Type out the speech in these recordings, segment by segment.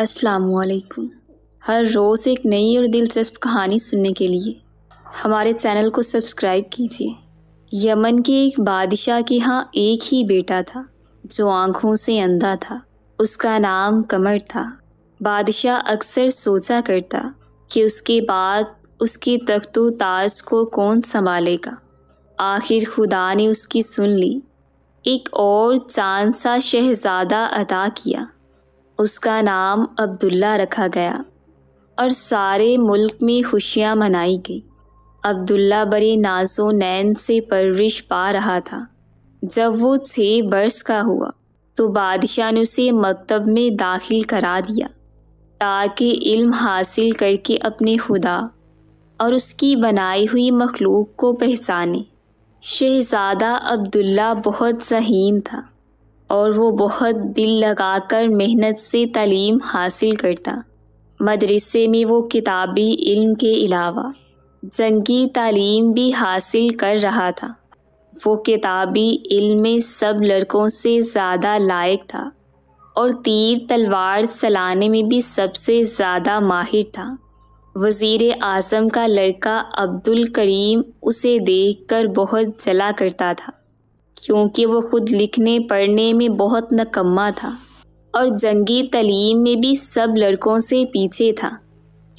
वालेकुम हर रोज़ एक नई और दिलचस्प कहानी सुनने के लिए हमारे चैनल को सब्सक्राइब कीजिए यमन के एक बादशाह के यहाँ एक ही बेटा था जो आँखों से अंधा था उसका नाम कमर था बादशाह अक्सर सोचा करता कि उसके बाद उसके तख्तो ताज को कौन संभालेगा आखिर खुदा ने उसकी सुन ली एक और चांद सा शहजादा अदा किया उसका नाम अब्दुल्ला रखा गया और सारे मुल्क में खुशियाँ मनाई गई अब्दुल्ला बड़े नाजो नैन से परवरिश पा रहा था जब वो छः बरस का हुआ तो बादशाह ने उसे मकतब में दाखिल करा दिया ताकि इल्म हासिल करके अपने खुदा और उसकी बनाई हुई मखलूक को पहचाने शहज़ादा अब्दुल्ला बहुत जहीन था और वो बहुत दिल लगाकर मेहनत से तालीम हासिल करता मदरसे में वो किताबी इल्म के अलावा जंगी तालीम भी हासिल कर रहा था वो किताबी इल्म में सब लड़कों से ज़्यादा लायक था और तीर तलवार चलाने में भी सबसे ज़्यादा माहिर था वज़ीर आज़म का लड़का अब्दुल करीम उसे देखकर बहुत जला करता था क्योंकि वो खुद लिखने पढ़ने में बहुत नकम्मा था और जंगी तलीम में भी सब लड़कों से पीछे था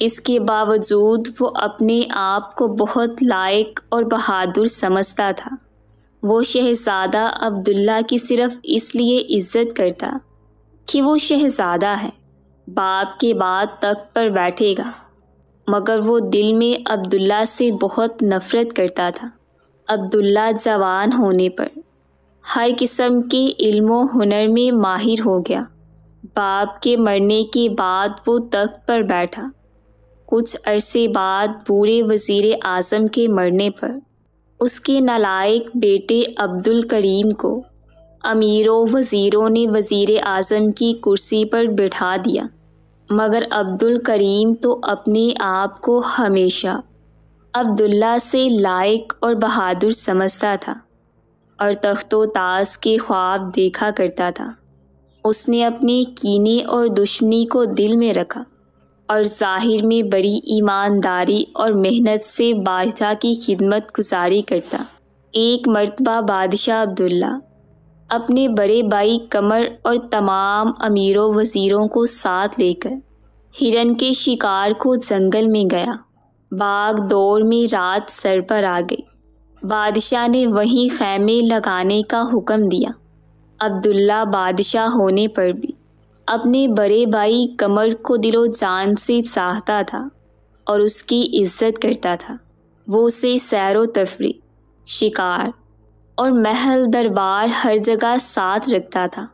इसके बावजूद वो अपने आप को बहुत लायक और बहादुर समझता था वो शहज़ादा अब्दुल्ला की सिर्फ़ इसलिए इज्जत करता कि वो शहज़ादा है बाप के बाद तक पर बैठेगा मगर वो दिल में अब्दुल्ला से बहुत नफ़रत करता था अब्दुल्ला जवान होने पर हर किस्म के इल्मो हुनर में माहिर हो गया बाप के मरने के बाद वो तख्त पर बैठा कुछ अरसे बाद बूढ़े वज़ीर आज़म के मरने पर उसके नालायक बेटे अब्दुल करीम को अमीरों वज़ीरों ने वज़ीर आज़म की कुर्सी पर बिठा दिया मगर अब्दुल करीम तो अपने आप को हमेशा अब्दुल्ला से लायक और बहादुर समझता था और तख्तो ताज के ख्वाब देखा करता था उसने अपने कीने और दुश्मनी को दिल में रखा और ज़ाहिर में बड़ी ईमानदारी और मेहनत से बादशाह की खिदमत गुजारी करता एक मरतबा बादशाह अब्दुल्ला अपने बड़े भाई कमर और तमाम अमीरों वज़ीरों को साथ लेकर हिरन के शिकार को जंगल में गया बाग दौड़ में रात सर पर आ गई बादशाह ने वहीं खैमे लगाने का हुक्म दिया अब्दुल्ला बादशाह होने पर भी अपने बड़े भाई कमर को दिलो जान से चाहता था और उसकी इज्जत करता था वो उसे सैर तफरी शिकार और महल दरबार हर जगह साथ रखता था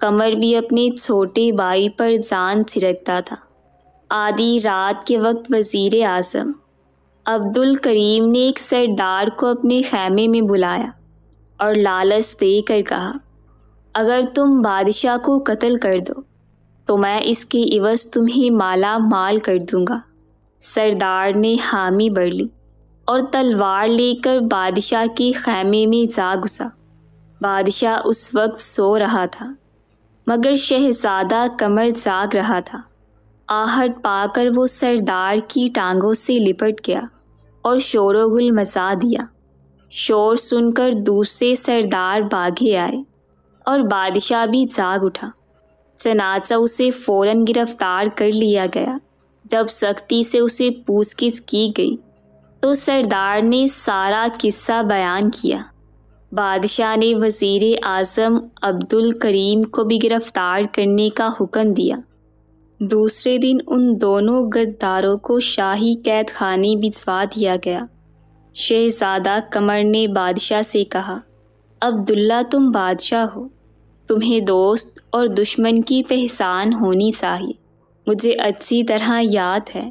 कमर भी अपने छोटे भाई पर जान छिड़कता था आधी रात के वक्त वज़ी अजम अब्दुल करीम ने एक सरदार को अपने ख़ैमे में बुलाया और लालच देकर कहा अगर तुम बादशाह को कत्ल कर दो तो मैं इसके इवज तुम्हें माला माल कर दूंगा सरदार ने हामी भर ली और तलवार लेकर बादशाह के ख़ैमे में जा घुसा बादशाह उस वक्त सो रहा था मगर शहजादा कमर जाग रहा था आहट पाकर वो सरदार की टांगों से लिपट गया और शोरोगुल मचा दिया शोर सुनकर दूसरे सरदार भागे आए और बादशाह भी जाग उठा चनाचा उसे फौरन गिरफ्तार कर लिया गया जब सख्ती से उसे पूछगिछ की गई तो सरदार ने सारा किस्सा बयान किया बादशाह ने वज़ी अजम अब्दुल करीम को भी गिरफ़्तार करने का हुक्म दिया दूसरे दिन उन दोनों गद्दारों को शाही कैद खाने भिजवा दिया गया शहजादा कमर ने बादशाह से कहा अब्दुल्ला तुम बादशाह हो तुम्हें दोस्त और दुश्मन की पहचान होनी चाहिए मुझे अच्छी तरह याद है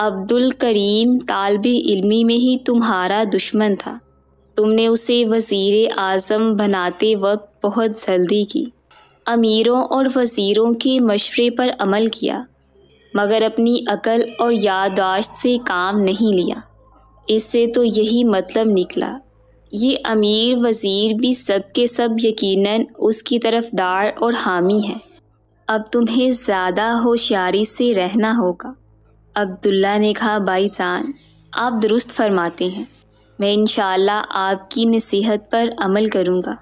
अब्दुल करीम तालब इलमी में ही तुम्हारा दुश्मन था तुमने उसे वज़ी अज़म बनाते वक्त बहुत जल्दी की अमीरों और वज़ीरों के मशवरे पर अमल किया मगर अपनी अकल और याददाश्त से काम नहीं लिया इससे तो यही मतलब निकला ये अमीर वज़ीर भी सब के सब यकीनन उसकी तरफदार और हामी है अब तुम्हें ज़्यादा होशियारी से रहना होगा अब्दुल्ला ने कहा भाई जान आप दुरुस्त फरमाते हैं मैं इन आपकी नसीहत पर अमल करूँगा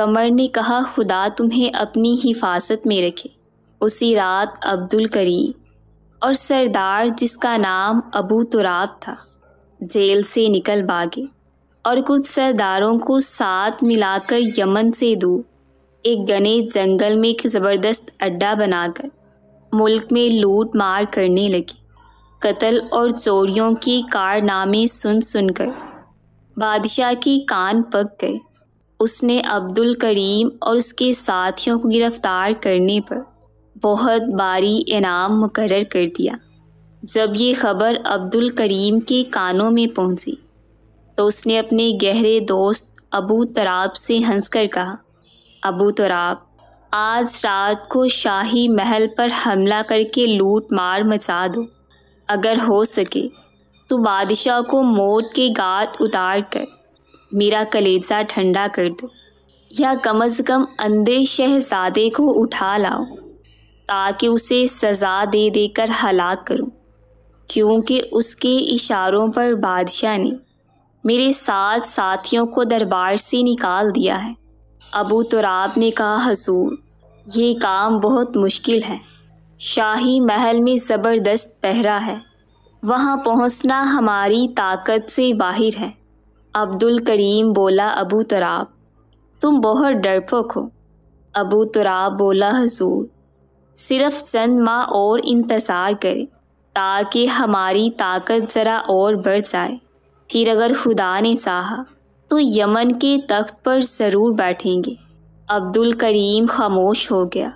कमर ने कहा खुदा तुम्हें अपनी हिफाजत में रखे उसी रात अब्दुल करीम और सरदार जिसका नाम अबू तुराब था जेल से निकल भागे और कुछ सरदारों को साथ मिलाकर यमन से दो एक गने जंगल में एक ज़बरदस्त अड्डा बनाकर मुल्क में लूट मार करने लगे कत्ल और चोरियों की कारनामे सुन सुनकर बादशाह की कान पक गए उसने अब्दुल करीम और उसके साथियों को गिरफ़्तार करने पर बहुत भारी इनाम मुकर कर दिया जब ये खबर अब्दुल करीम के कानों में पहुंची तो उसने अपने गहरे दोस्त अबू तराब से हंसकर कहा अबू तराब आज रात को शाही महल पर हमला करके लूट मार मचा दो अगर हो सके तो बादशाह को मौत के गाद उतार कर मेरा कलेजा ठंडा कर दो या कम अज़ कम अंधे शहजादे को उठा लाओ ताकि उसे सज़ा दे देकर हलाक करूं क्योंकि उसके इशारों पर बादशाह ने मेरे सात साथियों को दरबार से निकाल दिया है अबू तुराब ने कहा हजूर ये काम बहुत मुश्किल है शाही महल में ज़बरदस्त पहरा है वहाँ पहुँचना हमारी ताकत से बाहर है अब्दुल करीम बोला अबू तराब तुम बहुत डरपोक हो अबू तराब बोला हजूर सिर्फ चंद माह और इंतज़ार करें ताकि हमारी ताकत ज़रा और बढ़ जाए फिर अगर खुदा ने चाहा तो यमन के तख्त पर ज़रूर बैठेंगे अब्दुल करीम खामोश हो गया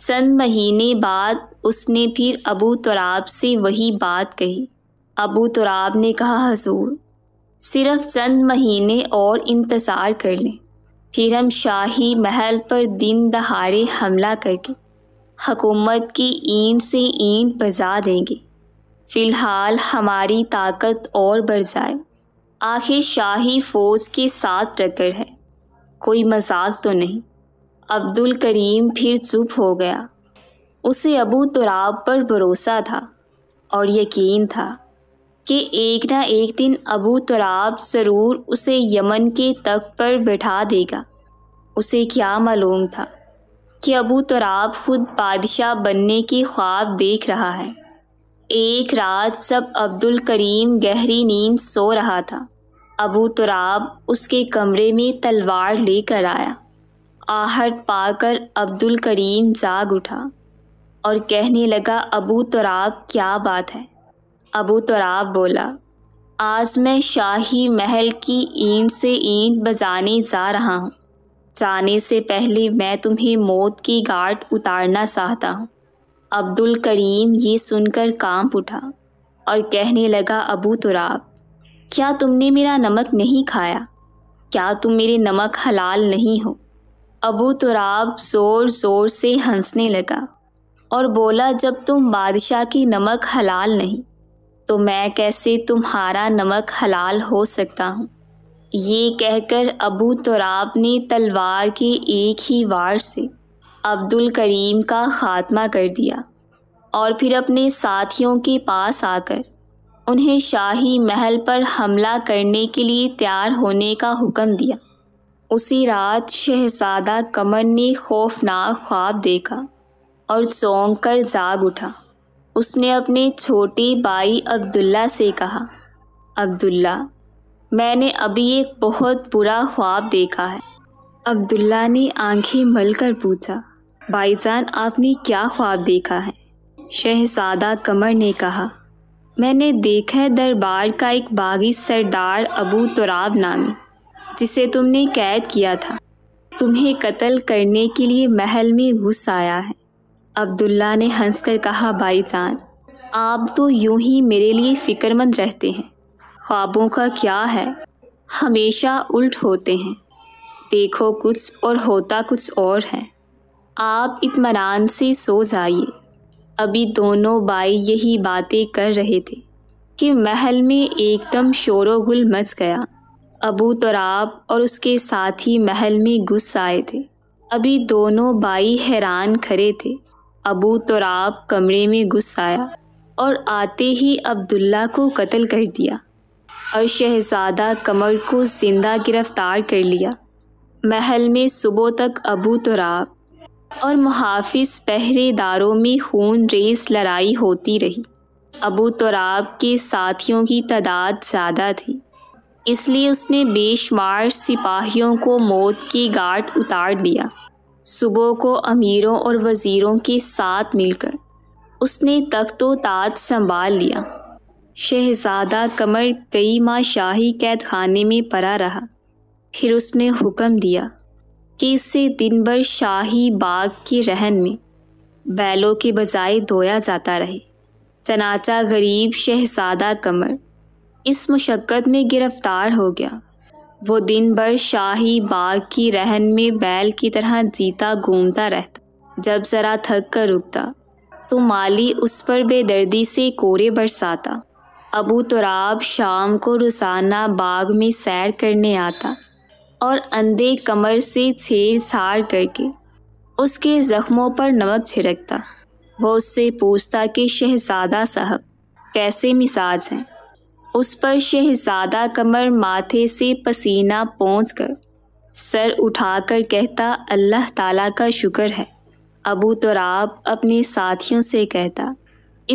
चंद महीने बाद उसने फिर अबू तराब से वही बात कही अबू तुराब ने कहा हजूर सिर्फ चंद महीने और इंतज़ार कर लें फिर हम शाही महल पर दिन दहाड़े हमला करके हकूमत की ईंट से ईंट बजा देंगे फ़िलहाल हमारी ताकत और बढ़ जाए आखिर शाही फ़ौज के साथ टक्कर है कोई मजाक तो नहीं अब्दुल करीम फिर चुप हो गया उसे अबू तुराब पर भरोसा था और यकीन था कि एक ना एक दिन अबू तराब ज़रूर उसे यमन के तक पर बैठा देगा उसे क्या मालूम था कि अबू तराब खुद बादशाह बनने के ख्वाब देख रहा है एक रात सब अब्दुल करीम गहरी नींद सो रहा था अबू तराब उसके कमरे में तलवार लेकर आया आहट पाकर अब्दुल करीम जाग उठा और कहने लगा अबू तराब क्या बात है अबू तराब बोला आज मैं शाही महल की ईंट से ईंट बजाने जा रहा हूँ जाने से पहले मैं तुम्हें मौत की गाट उतारना चाहता हूँ अब्दुल करीम ये सुनकर कांप उठा और कहने लगा अबू तुराब क्या तुमने मेरा नमक नहीं खाया क्या तुम मेरे नमक हलाल नहीं हो अबू तुराब ज़ोर ज़ोर से हंसने लगा और बोला जब तुम बादशाह की नमक हलाल नहीं तो मैं कैसे तुम्हारा नमक हलाल हो सकता हूँ ये कहकर अबू तुराब ने तलवार के एक ही वार से अब्दुल करीम का ख़ात्मा कर दिया और फिर अपने साथियों के पास आकर उन्हें शाही महल पर हमला करने के लिए तैयार होने का हुक्म दिया उसी रात शहजादा कमर ने खौफनाक ख्वाब देखा और चौंक कर जाग उठा उसने अपने छोटे भाई अब्दुल्ला से कहा अब्दुल्ला मैंने अभी एक बहुत बुरा ख्वाब देखा है अब्दुल्ला ने आंखें मलकर पूछा भाईजान आपने क्या ख्वाब देखा है शहजादा कमर ने कहा मैंने देखा है दरबार का एक बागी सरदार अबू तुराब नामी जिसे तुमने कैद किया था तुम्हें कत्ल करने के लिए महल में घुस आया है अब्दुल्ला ने हंसकर कहा भाईजान आप तो यूं ही मेरे लिए फ़िक्रमंद रहते हैं ख्वाबों का क्या है हमेशा उल्ट होते हैं देखो कुछ और होता कुछ और है आप इतमान से सो जाइए अभी दोनों भाई यही बातें कर रहे थे कि महल में एकदम शोरोगुल मच गया अबू तराब और उसके साथी महल में घुस आए थे अभी दोनों भाई हैरान खड़े थे अबू तुराब कमरे में घुस आया और आते ही अब्दुल्ला को कत्ल कर दिया और शहजादा कमर को जिंदा गिरफ्तार कर लिया महल में सुबह तक अबू तुराब और मुहाफिज पहरेदारों में खून रेस लड़ाई होती रही अबू तुराब के साथियों की तादाद ज़्यादा थी इसलिए उसने बेशुमार सिपाहियों को मौत की गाट उतार दिया सुबह को अमीरों और वज़ीरों के साथ मिलकर उसने तख्त ताज संभाल लिया शहजादा कमर कई माह शाही कैद खाने में परा रहा फिर उसने हुक्म दिया कि इसे दिन भर शाही बाग के रहन में बैलों के बजाय धोया जाता रहे चनाचा गरीब शहजादा कमर इस मुशक्क़त में गिरफ़्तार हो गया वो दिन भर शाही बाग की रहन में बैल की तरह जीता घूमता रहता जब ज़रा थक कर रुकता तो माली उस पर बेदर्दी से कोरे बरसाता अबू तुराब शाम को रुसाना बाग में सैर करने आता और अंधे कमर से छेड़ छाड़ करके उसके ज़ख्मों पर नमक छिड़कता वो उससे पूछता कि शहजादा साहब कैसे मिजाज हैं उस पर शहजादा कमर माथे से पसीना पहुँच कर सर उठाकर कहता अल्लाह ताला का शुक्र है अबू तराब अपने साथियों से कहता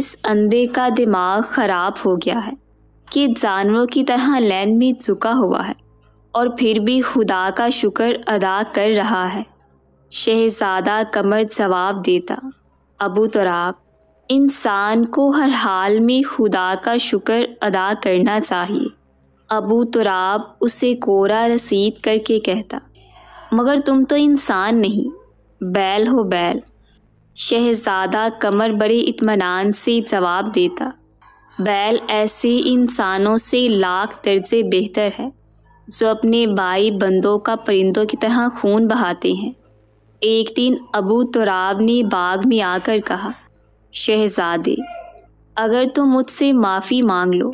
इस अंधे का दिमाग ख़राब हो गया है कि जानवरों की तरह लैन में झुका हुआ है और फिर भी खुदा का शुक्र अदा कर रहा है शहजादा कमर जवाब देता अबू तराब इंसान को हर हाल में खुदा का शुक्र अदा करना चाहिए अबू तुराब उसे कोरा रसीद करके कहता मगर तुम तो इंसान नहीं बैल हो बैल शहजादा कमर बड़े इतमान से जवाब देता बैल ऐसे इंसानों से लाख दर्जे बेहतर है जो अपने बाई बंदों का परिंदों की तरह खून बहाते हैं एक दिन अबू तुराब ने बाग में आकर कहा शहजादे अगर तुम मुझसे माफ़ी मांग लो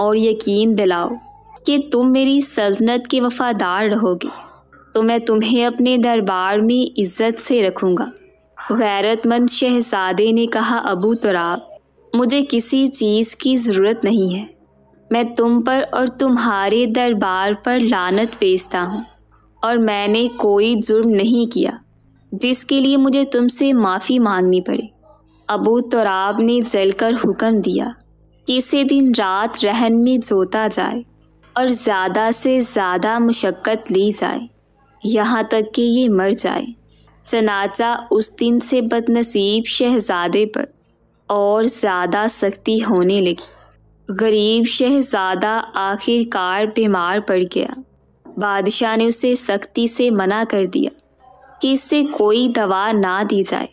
और यकीन दिलाओ कि तुम मेरी सल्तनत के वफ़ादार रहोगे तो मैं तुम्हें अपने दरबार में इज़्ज़त से रखूँगा गैरतमंद शहजादे ने कहा अबू तुराब मुझे किसी चीज़ की ज़रूरत नहीं है मैं तुम पर और तुम्हारे दरबार पर लानत भेजता हूँ और मैंने कोई जुर्म नहीं किया जिसके लिए मुझे तुमसे माफ़ी मांगनी पड़ी अबू तोराब ने जलकर हुक्म दिया कि इसे दिन रात रहन में जोता जाए और ज़्यादा से ज़्यादा मुशक्क़त ली जाए यहाँ तक कि ये मर जाए चनाचा उस दिन से बदनसीब शहजादे पर और ज़्यादा सख्ती होने लगी गरीब शहजादा आखिरकार बीमार पड़ गया बादशाह ने उसे सख्ती से मना कर दिया कि इससे कोई दवा ना दी जाए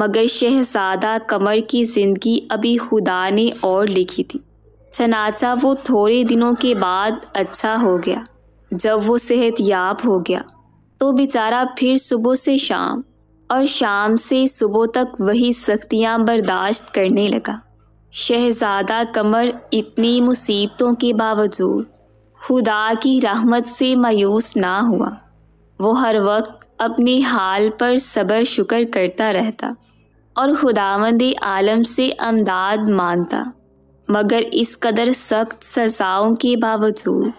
मगर शहजादा कमर की ज़िंदगी अभी खुदा ने और लिखी थी चनाचा वो थोड़े दिनों के बाद अच्छा हो गया जब वो सेहत याब हो गया तो बेचारा फिर सुबह से शाम और शाम से सुबह तक वही सख्तियाँ बर्दाश्त करने लगा शहजादा कमर इतनी मुसीबतों के बावजूद खुदा की रहमत से मायूस ना हुआ वो हर वक्त अपने हाल पर सबर शुक्र करता रहता और खुदावंदी आलम से अमदाद मानता मगर इस कदर सख्त सजाओं के बावजूद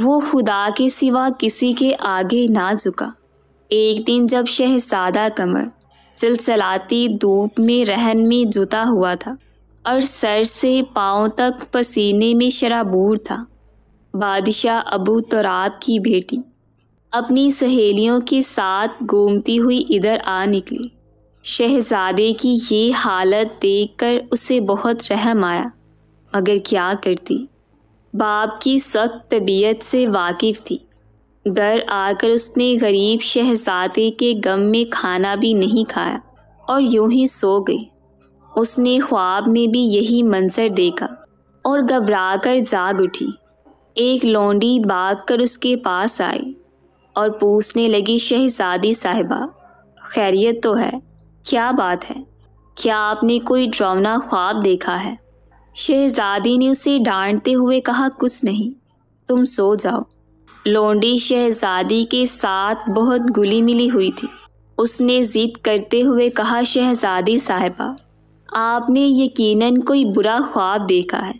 वो खुदा के सिवा किसी के आगे ना झुका एक दिन जब शहजादा कमर सिलसिलाती धूप में रहन में जुता हुआ था और सर से पाँव तक पसीने में शराबूर था बादशाह अबू तोराब की बेटी अपनी सहेलियों के साथ घूमती हुई इधर आ निकली शहजादे की ये हालत देखकर उसे बहुत रहम आया मगर क्या करती बाप की सख्त तबीयत से वाकिफ थी डर आकर उसने गरीब शहजादे के गम में खाना भी नहीं खाया और यूं ही सो गई उसने ख्वाब में भी यही मंजर देखा और घबरा कर जाग उठी एक लौंडी भाग कर उसके पास आई और पूछने लगी शहजादी साहिबा खैरियत तो है क्या बात है क्या आपने कोई डरावना ख्वाब देखा है शहजादी ने उसे डांटते हुए कहा कुछ नहीं तुम सो जाओ लोंडी शहजादी के साथ बहुत गुली मिली हुई थी उसने जिद करते हुए कहा शहजादी साहिबा आपने यकीनन कोई बुरा ख्वाब देखा है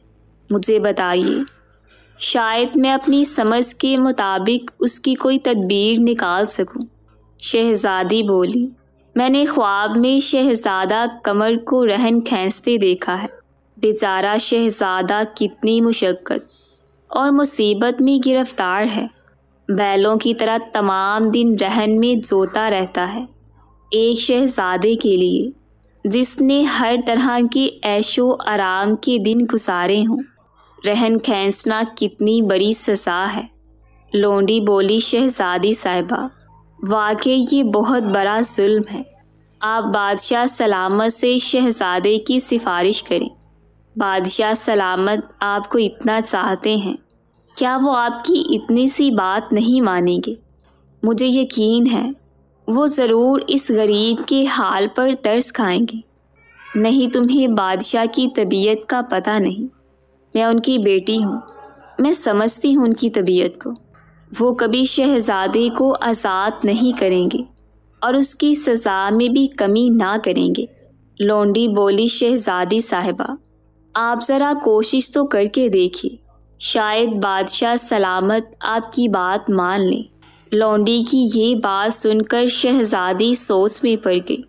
मुझे बताइए शायद मैं अपनी समझ के मुताबिक उसकी कोई तदबीर निकाल सकूं। शहजादी बोली मैंने ख्वाब में शहजादा कमर को रहन खेसते देखा है बेचारा शहजादा कितनी मुशक्क़त और मुसीबत में गिरफ्तार है बैलों की तरह तमाम दिन रहन में जोता रहता है एक शहजादे के लिए जिसने हर तरह के ऐशो आराम के दिन गुजारे हों रहन खैसना कितनी बड़ी सजा है लोंडी बोली शहजादी साहिबा वाकई ये बहुत बड़ा जुल्म है आप बादशाह सलामत से शहजादे की सिफारिश करें बादशाह सलामत आपको इतना चाहते हैं क्या वो आपकी इतनी सी बात नहीं मानेंगे मुझे यकीन है वो ज़रूर इस गरीब के हाल पर तर्स खाएंगे नहीं तुम्हें बादशाह की तबीयत का पता नहीं मैं उनकी बेटी हूँ मैं समझती हूँ उनकी तबीयत को वो कभी शहजादे को आज़ाद नहीं करेंगे और उसकी सज़ा में भी कमी ना करेंगे लोंडी बोली शहजादी साहिबा आप ज़रा कोशिश तो करके देखिए शायद बादशाह सलामत आपकी बात मान लें लोंडी की ये बात सुनकर शहजादी सोच में पड़ गई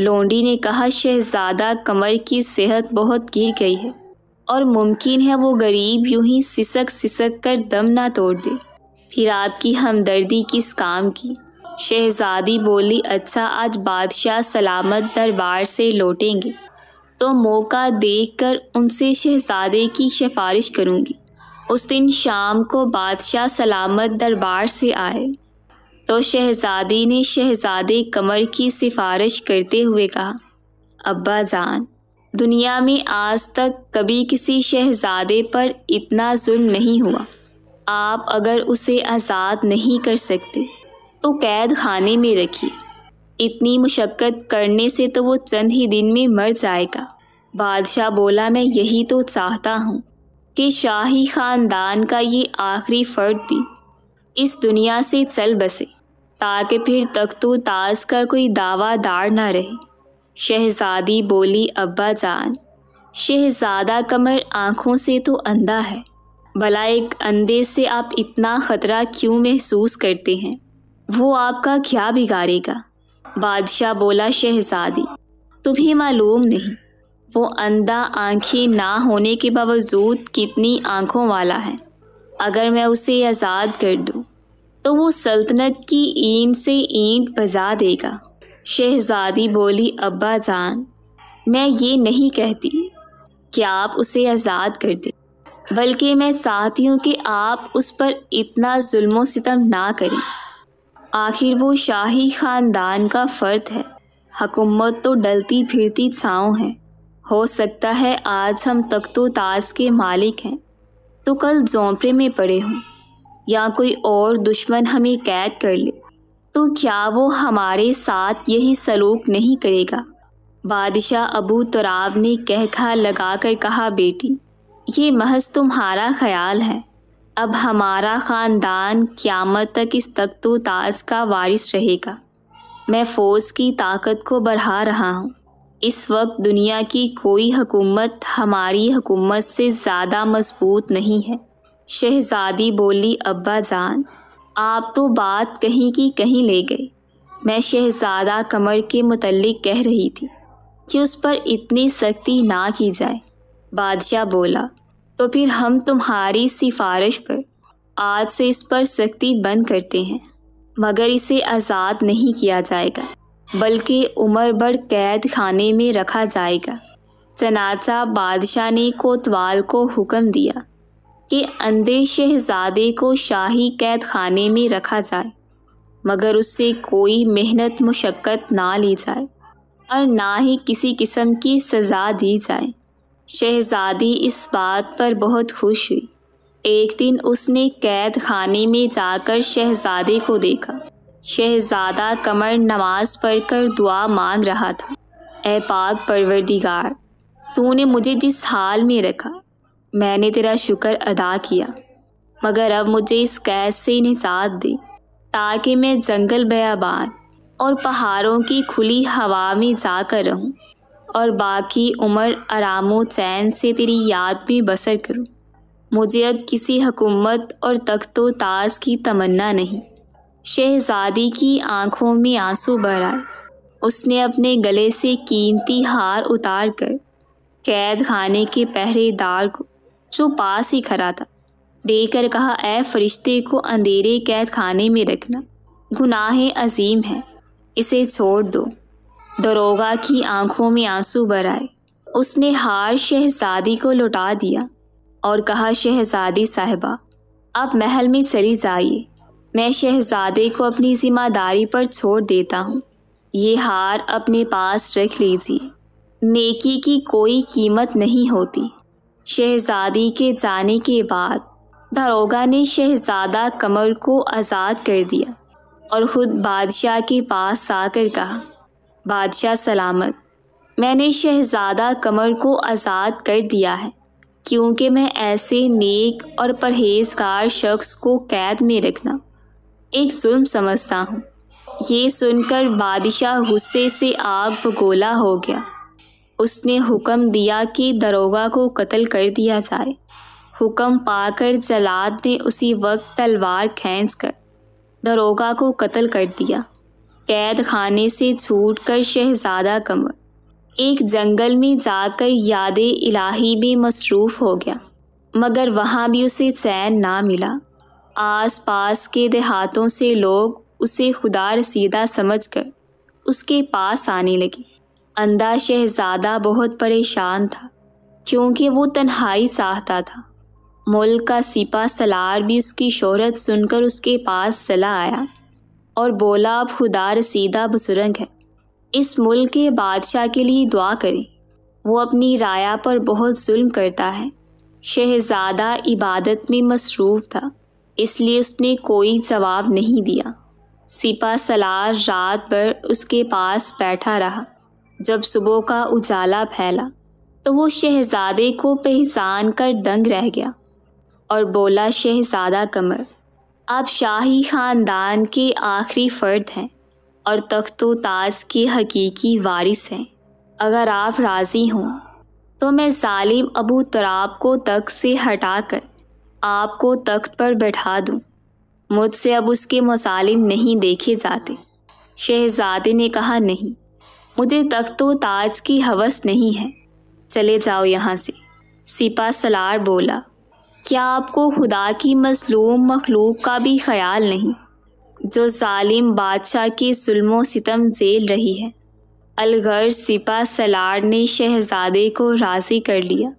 लोंडी ने कहा शहजादा कमर की सेहत बहुत गिर गई है और मुमकिन है वो गरीब यूं ही सिसक सिसक कर दम ना तोड़ दे फिर आपकी हमदर्दी किस काम की शहजादी बोली अच्छा आज बादशाह सलामत दरबार से लौटेंगे तो मौका देखकर उनसे शहजादे की सिफारिश करूंगी उस दिन शाम को बादशाह सलामत दरबार से आए तो शहजादी ने शहजादे कमर की सिफारिश करते हुए कहा अब्बा जान दुनिया में आज तक कभी किसी शहजादे पर इतना जुल्म नहीं हुआ आप अगर उसे आज़ाद नहीं कर सकते तो कैद खाने में रखिए इतनी मुशक्क़त करने से तो वो चंद ही दिन में मर जाएगा बादशाह बोला मैं यही तो चाहता हूँ कि शाही ख़ानदान का ये आखिरी फर्द भी इस दुनिया से चल बसे ताकि फिर तख्तो ताज का कोई दावादार ना रहे शहज़ादी बोली अब्बा जान शहज़ादा कमर आँखों से तो अंधा है भला एक अंधे से आप इतना ख़तरा क्यों महसूस करते हैं वो आपका क्या बिगाड़ेगा बादशाह बोला शहज़ादी तुम्हें मालूम नहीं वो अंधा आंखें ना होने के बावजूद कितनी आंखों वाला है अगर मैं उसे आज़ाद कर दूँ तो वो सल्तनत की ईंट से ईंट बजा देगा शहज़ादी बोली अब्बा जान मैं ये नहीं कहती कि आप उसे आज़ाद कर दें बल्कि मैं चाहती हूँ कि आप उस पर इतना जुल्म सितम ना करें आखिर वो शाही ख़ानदान का फ़र्द है हकूमत तो डलती फिरती छाँव है हो सकता है आज हम तख्तो ताज के मालिक हैं तो कल झोंपड़े में पड़े हों या कोई और दुश्मन हमें कैद कर ले तो क्या वो हमारे साथ यही सलूक नहीं करेगा बादशाह अबू तुराब ने कहखा लगा कर कहा बेटी ये महज तुम्हारा ख्याल है अब हमारा ख़ानदान क़्यामत तक इस तख्तो ताज का वारिस रहेगा मैं फ़ौज की ताकत को बढ़ा रहा हूँ इस वक्त दुनिया की कोई हुकूमत हमारी हुकूमत से ज़्यादा मजबूत नहीं है शहज़ादी बोली अब्बा जान आप तो बात कहीं की कहीं ले गए मैं शहजादा कमर के मतलब कह रही थी कि उस पर इतनी सख्ती ना की जाए बादशाह बोला तो फिर हम तुम्हारी सिफारिश पर आज से इस पर सख्ती बंद करते हैं मगर इसे आज़ाद नहीं किया जाएगा बल्कि उम्र भर कैद खाने में रखा जाएगा चनाचा बादशाह ने कोतवाल को हुक्म दिया कि अंधे शहजादे को शाही कैद खाने में रखा जाए मगर उससे कोई मेहनत मुशक्क़त ना ली जाए और ना ही किसी किस्म की सज़ा दी जाए शहजादी इस बात पर बहुत खुश हुई एक दिन उसने कैद खाने में जाकर शहजादे को देखा शहजादा कमर नमाज पढ़कर दुआ मांग रहा था ए पाक परवरदिगार तूने मुझे जिस हाल में रखा मैंने तेरा शुक्र अदा किया मगर अब मुझे इस कैद से निजात दे ताकि मैं जंगल बयाबान और पहाड़ों की खुली हवा में जाकर रहूं और बाकी उम्र आराम चैन से तेरी याद में बसर करूं मुझे अब किसी हकूमत और तख्तो ताज की तमन्ना नहीं शहजादी की आंखों में आंसू भर आए उसने अपने गले से कीमती हार उतार कर कैद खाने के पहरेदार को जो पास ही खड़ा था देखकर कहा ऐ फरिश्ते को अंधेरे कैद खाने में रखना गुनाह अजीम है इसे छोड़ दो दरोगा की आंखों में आंसू भर आए उसने हार शहजादी को लौटा दिया और कहा शहजादी साहबा आप महल में चली जाइए मैं शहजादे को अपनी जिम्मेदारी पर छोड़ देता हूँ ये हार अपने पास रख लीजिए नेकी की कोई कीमत नहीं होती शहजादी के जाने के बाद दरोगा ने शहजादा कमर को आज़ाद कर दिया और ख़ुद बादशाह के पास आकर कहा बादशाह सलामत मैंने शहजादा कमर को आज़ाद कर दिया है क्योंकि मैं ऐसे नेक और परहेजगार शख्स को कैद में रखना एक जुल्म समझता हूँ ये सुनकर बादशाह गुस्से से आग भगोला हो गया उसने हुक्म दिया कि दरोगा को कत्ल कर दिया जाए हुक्म पाकर जलाद ने उसी वक्त तलवार खींच कर दरोगा को कत्ल कर दिया कैद खाने से छूट कर शहजादा कमर एक जंगल में जाकर याद इलाही में मसरूफ़ हो गया मगर वहाँ भी उसे चैन ना मिला आस पास के देहातों से लोग उसे खुदा रसीदा समझ कर उसके पास आने लगे अंधा शहजादा बहुत परेशान था क्योंकि वो तन्हाई चाहता था मुल्क का सिपा सलार भी उसकी शोहरत सुनकर उसके पास चला आया और बोला अब खुदा रसीदा बुजुर्ग है इस मुल्क के बादशाह के लिए दुआ करें वो अपनी राया पर बहुत जुल्म करता है शहजादा इबादत में मसरूफ़ था इसलिए उसने कोई जवाब नहीं दिया सिपा सलार रात भर उसके पास बैठा रहा जब सुबह का उजाला फैला तो वो शहजादे को पहचान कर दंग रह गया और बोला शहजादा कमर आप शाही ख़ानदान के आखिरी फ़र्द हैं और तख्तो ताज के हकीकी वारिस हैं अगर आप राज़ी हों तो मैं ालिम अबू तराब को तख्त से हटा कर आपको तख्त पर बैठा दूँ मुझसे अब उसके मसालिम नहीं देखे जाते शहजादे ने कहा नहीं मुझे तख्तो ताज की हवस नहीं है चले जाओ यहाँ से सिपा सलार बोला क्या आपको खुदा की मजलूम मखलूक का भी ख्याल नहीं जो जालिम बादशाह की सुलमो सितम जेल रही है अलगर सिपा सलार ने शहजादे को राज़ी कर लिया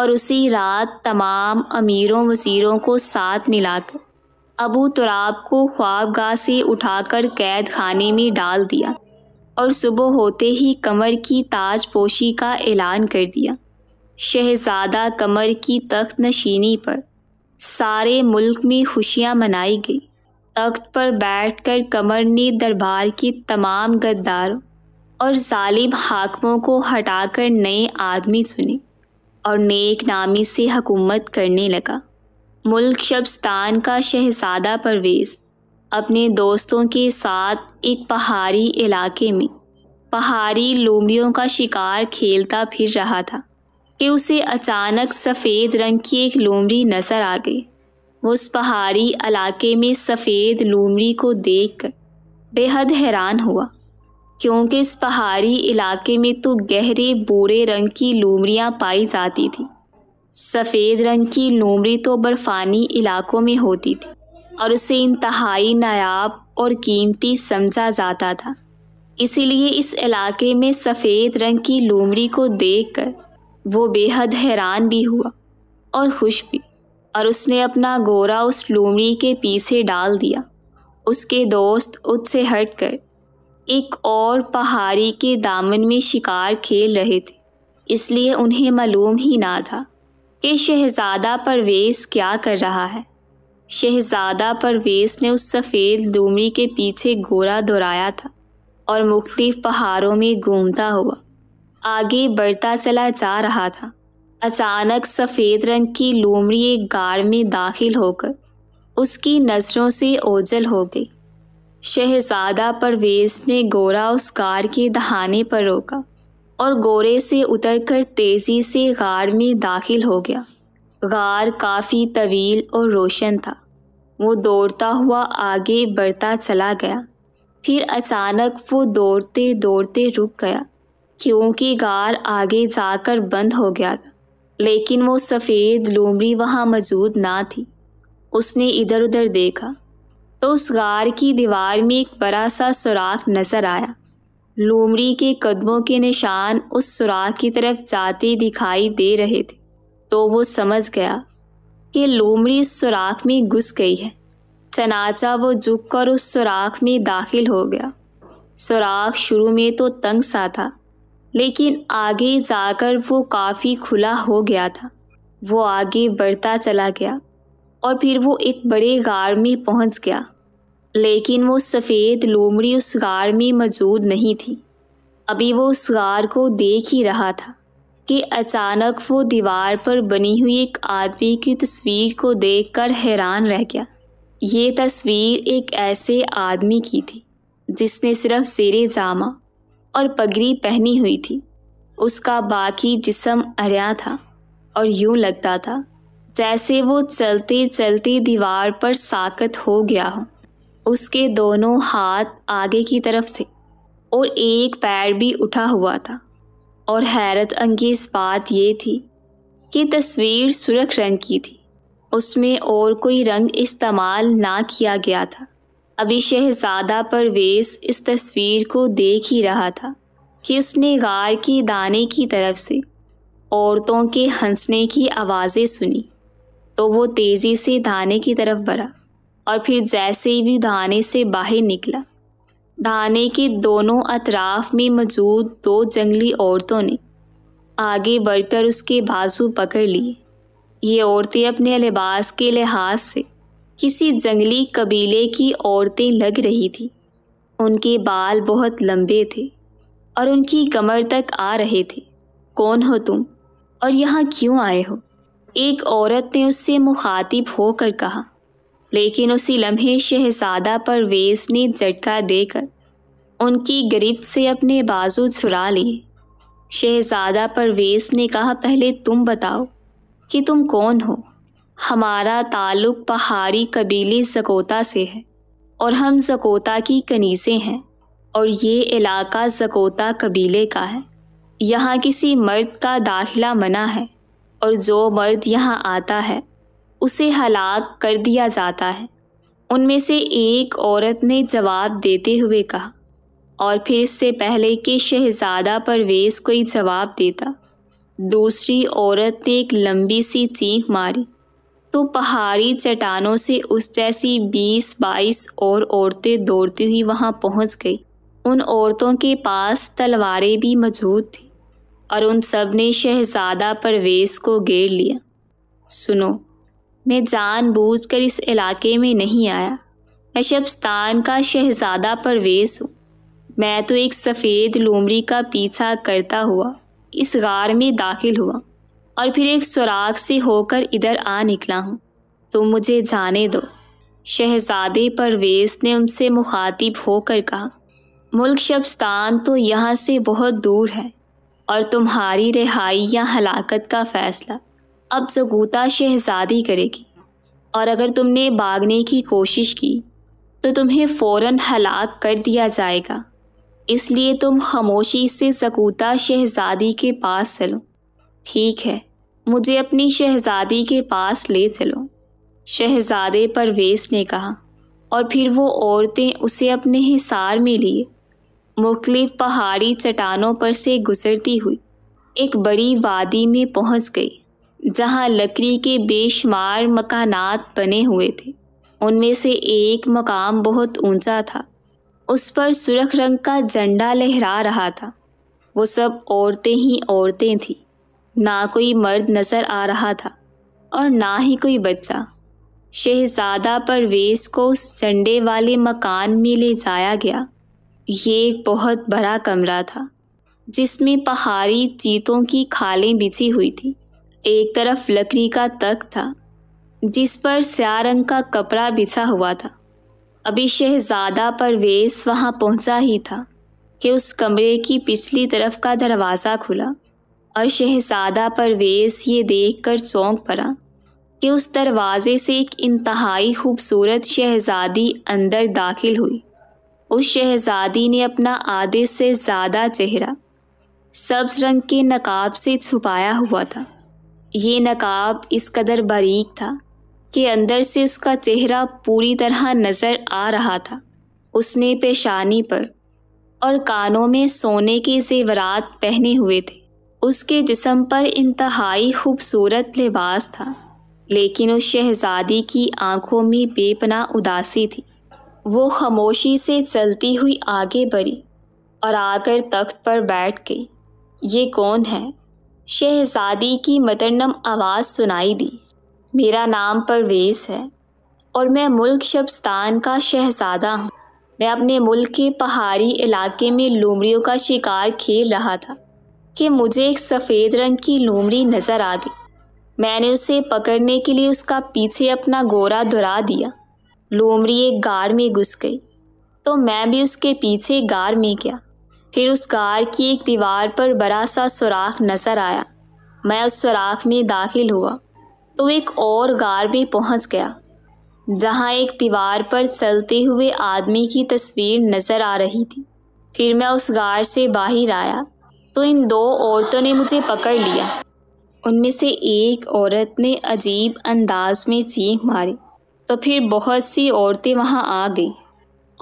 और उसी रात तमाम अमीरों वजीरों को साथ मिलाकर अबू तुराब को ख्वाबगाह से उठाकर कैद खाने में डाल दिया और सुबह होते ही कमर की ताजपोशी का ऐलान कर दिया शहजादा कमर की तख्त नशीनी पर सारे मुल्क में खुशियाँ मनाई गई तख्त पर बैठकर कमर ने दरबार के तमाम गद्दारों और जालिम हाकमों को हटाकर नए आदमी सुने और नेक नामी से हुकूमत करने लगा मुल्क शब्स्तान का शहजादा परवेज़ अपने दोस्तों के साथ एक पहाड़ी इलाके में पहाड़ी लोमड़ियों का शिकार खेलता फिर रहा था कि उसे अचानक सफ़ेद रंग की एक लोमड़ी नज़र आ गई वो उस पहाड़ी इलाके में सफ़ेद लोमड़ी को देख कर बेहद हैरान हुआ क्योंकि इस पहाड़ी इलाके में तो गहरे बोरे रंग की लोमड़ियाँ पाई जाती थी सफ़ेद रंग की लोमड़ी तो बर्फ़ानी इलाकों में होती थी और उसे इंतहाई नायाब और कीमती समझा जाता था इसीलिए इस इलाके में सफ़ेद रंग की लोमड़ी को देखकर वो बेहद हैरान भी हुआ और खुश भी और उसने अपना गोरा उस लोमड़ी के पीछे डाल दिया उसके दोस्त उससे हट कर एक और पहाड़ी के दामन में शिकार खेल रहे थे इसलिए उन्हें मालूम ही ना था कि शहज़ादा परवेज़ क्या कर रहा है शहजादा परवेज ने उस सफ़ेद लूमड़ी के पीछे घोड़ा दोहराया था और मुख्तलिफ पहाड़ों में घूमता हुआ आगे बढ़ता चला जा रहा था अचानक सफ़ेद रंग की लूमड़ी एक गार में दाखिल होकर उसकी नज़रों से ओझल हो गई शहजादा परवेज ने गोरा उस गार के दहाने पर रोका और गोरे से उतरकर तेज़ी से गार में दाखिल हो गया गार काफ़ी तवील और रोशन था वो दौड़ता हुआ आगे बढ़ता चला गया फिर अचानक वो दौड़ते दौड़ते रुक गया क्योंकि गार आगे जाकर बंद हो गया था लेकिन वो सफ़ेद लोमड़ी वहाँ मौजूद ना थी उसने इधर उधर देखा तो उस गार की दीवार में एक बड़ा सा सुराख नज़र आया लोमड़ी के कदमों के निशान उस सुराख की तरफ जाते दिखाई दे रहे थे तो वो समझ गया कि लोमड़ी उस सुराख में घुस गई है चनाचा वो झुक कर उस सुराख में दाखिल हो गया सुराख शुरू में तो तंग सा था लेकिन आगे जाकर वो काफ़ी खुला हो गया था वो आगे बढ़ता चला गया और फिर वो एक बड़े गार में पहुंच गया लेकिन वो सफ़ेद लोमड़ी उस गार में मौजूद नहीं थी अभी वो उस गार को देख ही रहा था कि अचानक वो दीवार पर बनी हुई एक आदमी की तस्वीर को देखकर हैरान रह गया ये तस्वीर एक ऐसे आदमी की थी जिसने सिर्फ सिरे जामा और पगड़ी पहनी हुई थी उसका बाकी जिसम अड़िया था और यूं लगता था जैसे वो चलते चलते दीवार पर साकत हो गया हो उसके दोनों हाथ आगे की तरफ थे और एक पैर भी उठा हुआ था और हैरत अंगेज बात यह थी कि तस्वीर सुरख रंग की थी उसमें और कोई रंग इस्तेमाल ना किया गया था अभी शहजादा परवेज इस तस्वीर को देख ही रहा था कि उसने गार के दाने की तरफ से औरतों के हंसने की आवाज़ें सुनी तो वो तेज़ी से दाने की तरफ बढ़ा और फिर जैसे ही भी दाने से बाहर निकला धाने के दोनों अतराफ में मौजूद दो जंगली औरतों ने आगे बढ़कर उसके बाजू पकड़ लिए ये औरतें अपने लिबास के लिहाज से किसी जंगली कबीले की औरतें लग रही थी उनके बाल बहुत लंबे थे और उनकी कमर तक आ रहे थे कौन हो तुम और यहाँ क्यों आए हो एक औरत ने उससे मुखातिब होकर कहा लेकिन उसी लम्हे शहजादा पर वेस ने झटका देकर उनकी गिरफ्त से अपने बाजू छुरा लिए शहजादा परवेज ने कहा पहले तुम बताओ कि तुम कौन हो हमारा ताल्लुक पहाड़ी कबीले जकोता से है और हम जकोता की कनीसें हैं और ये इलाका जकोता कबीले का है यहाँ किसी मर्द का दाखिला मना है और जो मर्द यहाँ आता है उसे हलाक कर दिया जाता है उनमें से एक औरत ने जवाब देते हुए कहा और फिर इससे पहले कि शहजादा परवेज कोई जवाब देता दूसरी औरत ने एक लंबी सी चीख मारी तो पहाड़ी चट्टानों से उस जैसी बीस बाईस और औरतें दौड़ती हुई वहाँ पहुँच गई उन औरतों के पास तलवारें भी मौजूद थी और उन सब ने शहजादा परवेज को घेर लिया सुनो मैं जानबूझकर इस इलाके में नहीं आया मैं शब्स्तान का शहजादा परवेज हूँ मैं तो एक सफ़ेद लोमड़ी का पीछा करता हुआ इस गार में दाखिल हुआ और फिर एक सुराग से होकर इधर आ निकला हूँ तो मुझे जाने दो शहजादे परवेज ने उनसे मुखातिब होकर कहा मुल्क शब्स्तान तो यहाँ से बहुत दूर है और तुम्हारी रिहाई या हलाकत का फ़ैसला अब जगूता शहजादी करेगी और अगर तुमने भागने की कोशिश की तो तुम्हें फ़ौर हलाक कर दिया जाएगा इसलिए तुम खामोशी से सकूता शहजादी के पास चलो ठीक है मुझे अपनी शहजादी के पास ले चलो शहजादे परवेस ने कहा और फिर वो औरतें उसे अपने हिसार में लिए मुख्तलिफ पहाड़ी चट्टानों पर से गुजरती हुई एक बड़ी वादी में पहुंच गई जहाँ लकड़ी के बेशुमार मकानात बने हुए थे उनमें से एक मकाम बहुत ऊंचा था उस पर सुरख रंग का झंडा लहरा रहा था वो सब औरतें ही औरतें थीं ना कोई मर्द नज़र आ रहा था और ना ही कोई बच्चा शहजादा परवेज को उस झंडे वाले मकान में ले जाया गया ये एक बहुत बड़ा कमरा था जिसमें पहाड़ी चीतों की खालें बिछी हुई थी एक तरफ लकड़ी का तख्त था जिस पर स्या रंग का कपड़ा बिछा हुआ था अभी शहजादा परवेज वहाँ पहुँचा ही था कि उस कमरे की पिछली तरफ का दरवाज़ा खुला और शहजादा परवेज ये देख कर चौंक पड़ा कि उस दरवाज़े से एक इंतहाई खूबसूरत शहजादी अंदर दाखिल हुई उस शहजादी ने अपना आधे से ज़्यादा चेहरा सब्ज रंग के नकाब से छुपाया हुआ था ये नकाब इस कदर बारीक था कि अंदर से उसका चेहरा पूरी तरह नज़र आ रहा था उसने पेशानी पर और कानों में सोने के जेवरात पहने हुए थे उसके जिसम पर इंतहाई खूबसूरत लिबास था लेकिन उस शहजादी की आंखों में बेपना उदासी थी वो खामोशी से चलती हुई आगे बढ़ी और आकर तख्त पर बैठ गई ये कौन है शहजादी की मदरनम आवाज़ सुनाई दी मेरा नाम परवेज़ है और मैं मुल्क शब्स्तान का शहजादा हूँ मैं अपने मुल्क के पहाड़ी इलाके में लोमड़ियों का शिकार खेल रहा था कि मुझे एक सफ़ेद रंग की लोमड़ी नज़र आ गई मैंने उसे पकड़ने के लिए उसका पीछे अपना गोरा धुरा दिया लोमड़ी एक गार में घुस गई तो मैं भी उसके पीछे गार में गया फिर उस कार की एक दीवार पर बड़ा सा सुराख नज़र आया मैं उस सुराख में दाखिल हुआ तो एक और गार में पहुंच गया जहां एक दीवार पर चलते हुए आदमी की तस्वीर नज़र आ रही थी फिर मैं उस गार से बाहर आया तो इन दो औरतों ने मुझे पकड़ लिया उनमें से एक औरत ने अजीब अंदाज में चीख मारी तो फिर बहुत सी औरतें वहाँ आ गई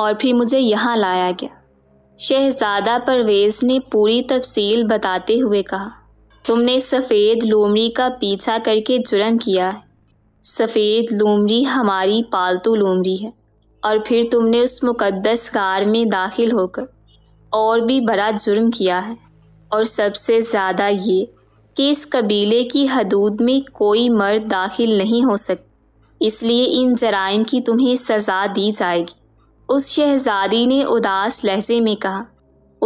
और फिर मुझे यहाँ लाया गया शहजादा परवेज ने पूरी तफसील बताते हुए कहा तुमने सफ़ेद लोमड़ी का पीछा करके जुर्म किया है सफ़ेद लोमड़ी हमारी पालतू लोमड़ी है और फिर तुमने उस मुकद्दस कार में दाखिल होकर और भी बड़ा जुर्म किया है और सबसे ज़्यादा ये कि इस कबीले की हदूद में कोई मर्द दाखिल नहीं हो सकता इसलिए इन जराइम की तुम्हें सज़ा दी जाएगी उस शहजादी ने उदास लहजे में कहा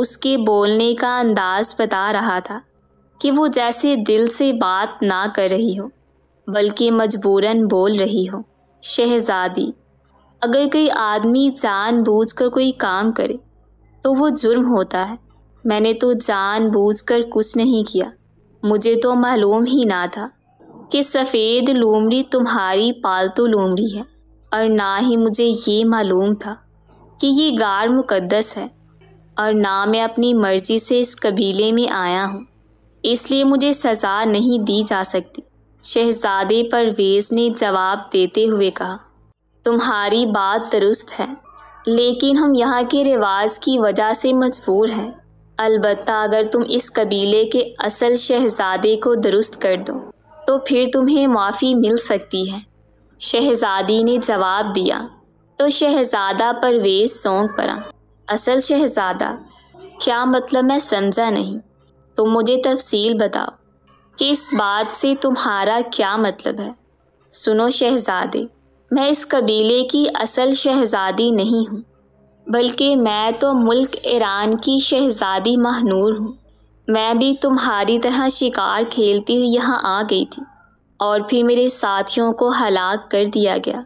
उसके बोलने का अंदाज बता रहा था कि वो जैसे दिल से बात ना कर रही हो बल्कि मजबूरन बोल रही हो शहजादी अगर कोई आदमी जानबूझकर कोई काम करे तो वो जुर्म होता है मैंने तो जानबूझकर कुछ नहीं किया मुझे तो मालूम ही ना था कि सफ़ेद लोमड़ी तुम्हारी पालतू लोमड़ी है और ना ही मुझे ये मालूम था कि ये गार मुकद्दस है और ना मैं अपनी मर्ज़ी से इस कबीले में आया हूँ इसलिए मुझे सज़ा नहीं दी जा सकती शहजादे परवेज़ ने जवाब देते हुए कहा तुम्हारी बात दुरुस्त है लेकिन हम यहाँ के रिवाज की वजह से मजबूर हैं अलबत् अगर तुम इस कबीले के असल शहजादे को दुरुस्त कर दो तो फिर तुम्हें माफ़ी मिल सकती है शहजादी ने जवाब दिया तो शहज़ादा परवेज़ सौंक पड़ा असल शहज़ादा क्या मतलब मैं समझा नहीं तो मुझे तफसील बताओ कि इस बात से तुम्हारा क्या मतलब है सुनो शहज़ादे मैं इस कबीले की असल शहज़ादी नहीं हूँ बल्कि मैं तो मुल्क ईरान की शहज़ादी महनूर हूँ मैं भी तुम्हारी तरह शिकार खेलती हुई यहाँ आ गई थी और फिर मेरे साथियों को हलाक कर दिया गया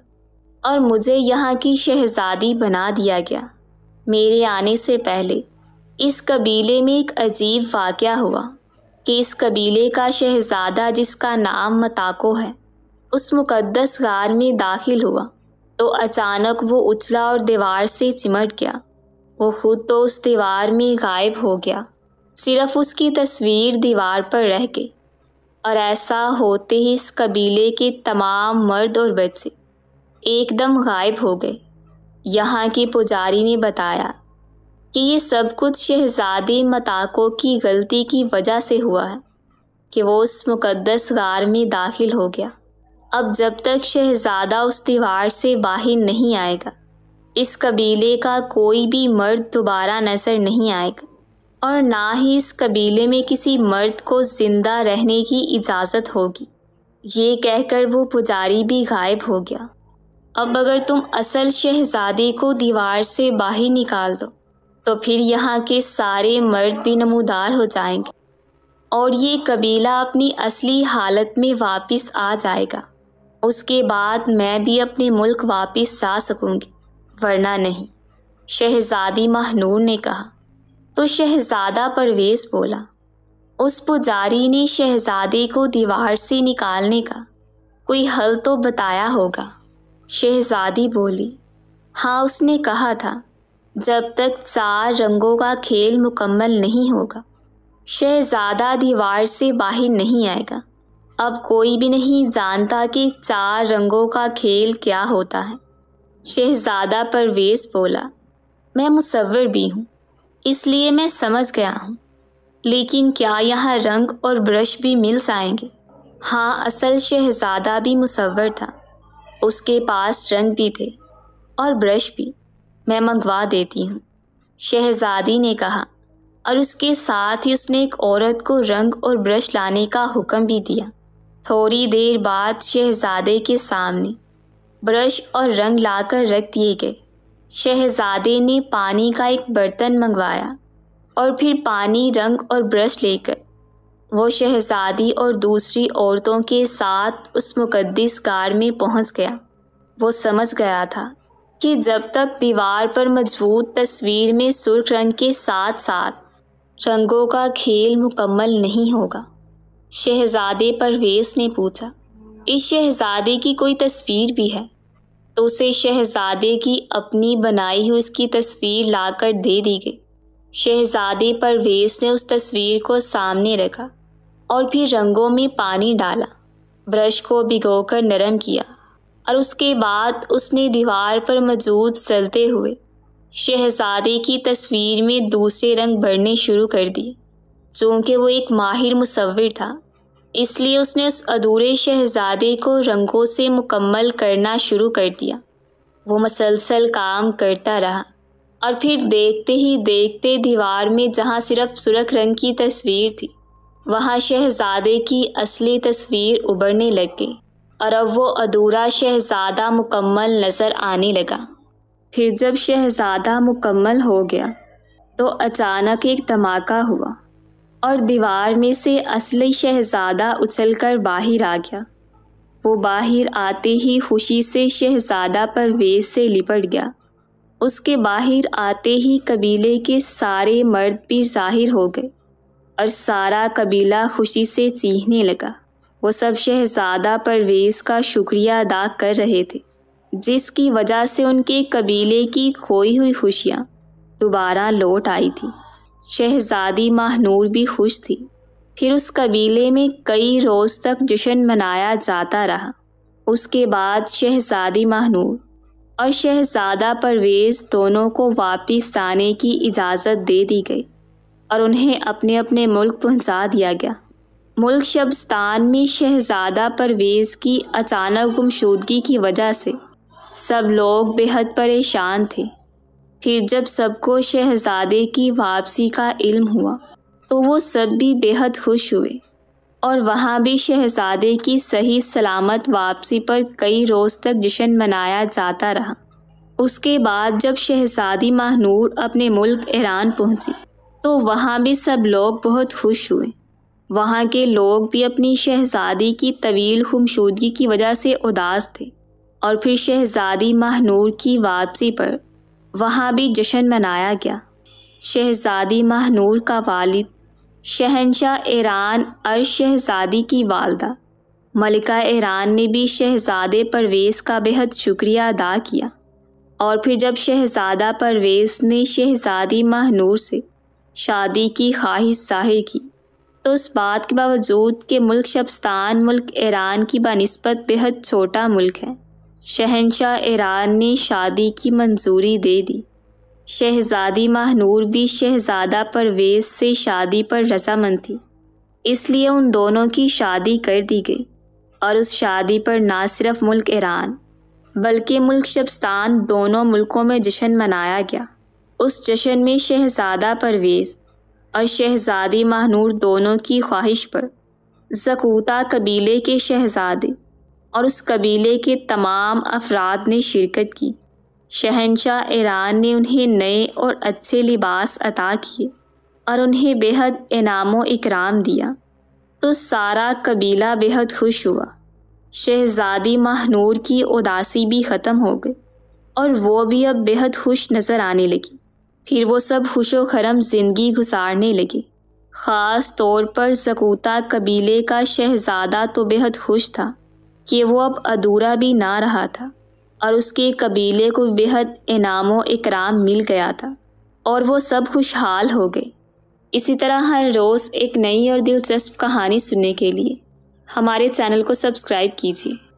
और मुझे यहाँ की शहजादी बना दिया गया मेरे आने से पहले इस कबीले में एक अजीब वाक़ हुआ कि इस कबीले का शहजादा जिसका नाम मताको है उस मुकद्दस गार में दाखिल हुआ तो अचानक वो उछला और दीवार से चिमट गया वो खुद तो उस दीवार में गायब हो गया सिर्फ उसकी तस्वीर दीवार पर रह गई और ऐसा होते ही इस कबीले के तमाम मर्द और बच्चे एकदम गायब हो गए यहाँ के पुजारी ने बताया कि ये सब कुछ शहजादे मताको की गलती की वजह से हुआ है कि वो उस मुकद्दस गार में दाखिल हो गया अब जब तक शहजादा उस दीवार से बाहर नहीं आएगा इस कबीले का कोई भी मर्द दोबारा नज़र नहीं आएगा और ना ही इस कबीले में किसी मर्द को ज़िंदा रहने की इजाज़त होगी ये कहकर वो पुजारी भी गायब हो गया अब अगर तुम असल शहजादे को दीवार से बाहर निकाल दो तो फिर यहाँ के सारे मर्द भी नमूदार हो जाएंगे और ये कबीला अपनी असली हालत में वापस आ जाएगा उसके बाद मैं भी अपने मुल्क वापस जा सकूँगी वरना नहीं शहजादी महनूर ने कहा तो शहजादा परवेज़ बोला उस पुजारी ने शहजादे को दीवार से निकालने का कोई हल तो बताया होगा शहजादी बोली हाँ उसने कहा था जब तक चार रंगों का खेल मुकम्मल नहीं होगा शहजादा दीवार से बाहर नहीं आएगा अब कोई भी नहीं जानता कि चार रंगों का खेल क्या होता है शहजादा परवेज बोला मैं मुसवर भी हूँ इसलिए मैं समझ गया हूँ लेकिन क्या यहाँ रंग और ब्रश भी मिल जाएंगे हाँ असल शहजादा भी मुसवर था उसके पास रंग भी थे और ब्रश भी मैं मंगवा देती हूँ शहजादी ने कहा और उसके साथ ही उसने एक औरत को रंग और ब्रश लाने का हुक्म भी दिया थोड़ी देर बाद शहजादे के सामने ब्रश और रंग लाकर रख दिए गए शहजादे ने पानी का एक बर्तन मंगवाया और फिर पानी रंग और ब्रश लेकर वो शहज़ादी और दूसरी औरतों के साथ उस मुक़दस कार में पहुंच गया वो समझ गया था कि जब तक दीवार पर मजबूत तस्वीर में सुर्ख रंग के साथ साथ रंगों का खेल मुकम्मल नहीं होगा शहज़ादे परवेज ने पूछा इस शहज़ादे की कोई तस्वीर भी है तो उसे शहज़ादे की अपनी बनाई हुई उसकी तस्वीर लाकर दे दी गई शहज़ादे परवेज ने उस तस्वीर को सामने रखा और फिर रंगों में पानी डाला ब्रश को भिगोकर नरम किया और उसके बाद उसने दीवार पर मौजूद सलते हुए शहजादे की तस्वीर में दूसरे रंग भरने शुरू कर दिए चूँकि वो एक माहिर मुसविर था इसलिए उसने उस अधूरे शहजादे को रंगों से मुकम्मल करना शुरू कर दिया वो मसलसल काम करता रहा और फिर देखते ही देखते दीवार में जहाँ सिर्फ सुरख रंग की तस्वीर थी वहाँ शहज़ादे की असली तस्वीर उभरने गई और अब वो अधूरा शहज़ादा मुकम्मल नज़र आने लगा फिर जब शहज़ादा मुकम्मल हो गया तो अचानक एक धमाका हुआ और दीवार में से असली शहज़ादा उछलकर बाहर आ गया वो बाहर आते ही खुशी से शहज़ादा परवेज से लिपट गया उसके बाहर आते ही कबीले के सारे मर्द भी जाहिर हो गए और सारा कबीला खुशी से चीखने लगा वो सब शहजादा परवेज़ का शुक्रिया अदा कर रहे थे जिसकी वजह से उनके कबीले की खोई हुई खुशियाँ दोबारा लौट आई थी शहजादी महनूर भी खुश थी फिर उस कबीले में कई रोज़ तक जश्न मनाया जाता रहा उसके बाद शहजादी महनूर और शहजादा परवेज़ दोनों को वापस आने की इजाज़त दे दी गई और उन्हें अपने अपने मुल्क पहुंचा दिया गया मुल्क शब्स्तान में शहजादा परवेज़ की अचानक गुमशुदगी की वजह से सब लोग बेहद परेशान थे फिर जब सबको शहजादे की वापसी का इल्म हुआ तो वो सब भी बेहद खुश हुए और वहाँ भी शहजादे की सही सलामत वापसी पर कई रोज़ तक जश्न मनाया जाता रहा उसके बाद जब शहजादी महानूर अपने मुल्क ईरान पहुँची तो वहाँ भी सब लोग बहुत खुश हुए वहाँ के लोग भी अपनी शहज़ादी की तवील खमशूदगी की वजह से उदास थे और फिर शहज़ादी महानूर की वापसी पर वहाँ भी जश्न मनाया गया शहज़ादी महानूर का वालिद शहनशाह ईरान और शहज़ादी की वालदा मलिका ईरान ने भी शहज़ादे परवेज़ का बेहद शुक्रिया अदा किया और फिर जब शहज़ादा परवेज़ ने शहज़ादी महानूर से शादी की ख्वाहिश जाहिर की तो उस बात के बावजूद कि मुल्क शब्स्तान मुल्क ईरान की बनस्बत बेहद छोटा मुल्क है शहनशाह ईरान ने शादी की मंजूरी दे दी शहजादी महनूर भी शहजादा परवेज से शादी पर रजामंद थी इसलिए उन दोनों की शादी कर दी गई और उस शादी पर ना सिर्फ मुल्क ईरान बल्कि मुल्क शब्स्तान दोनों मुल्कों में जश्न मनाया गया उस जश्न में शहजादा परवेज़ और शहजादी महानूर दोनों की ख्वाहिश पर जकूता कबीले के शहजादे और उस कबीले के तमाम अफराद ने शिरकत की शहनशाह ईरान ने उन्हें नए और अच्छे लिबास अता किए और उन्हें बेहद इनाम इकराम दिया तो सारा कबीला बेहद खुश हुआ शहजादी महानूर की उदासी भी ख़त्म हो गई और वो भी अब बेहद खुश नज़र आने लगी फिर वो सब हुशो खरम जिंदगी गुजारने लगे ख़ास तौर पर सकूता कबीले का शहजादा तो बेहद खुश था कि वो अब अधूरा भी ना रहा था और उसके कबीले को बेहद इनाम व इकराम मिल गया था और वो सब खुशहाल हो गए इसी तरह हर रोज़ एक नई और दिलचस्प कहानी सुनने के लिए हमारे चैनल को सब्सक्राइब कीजिए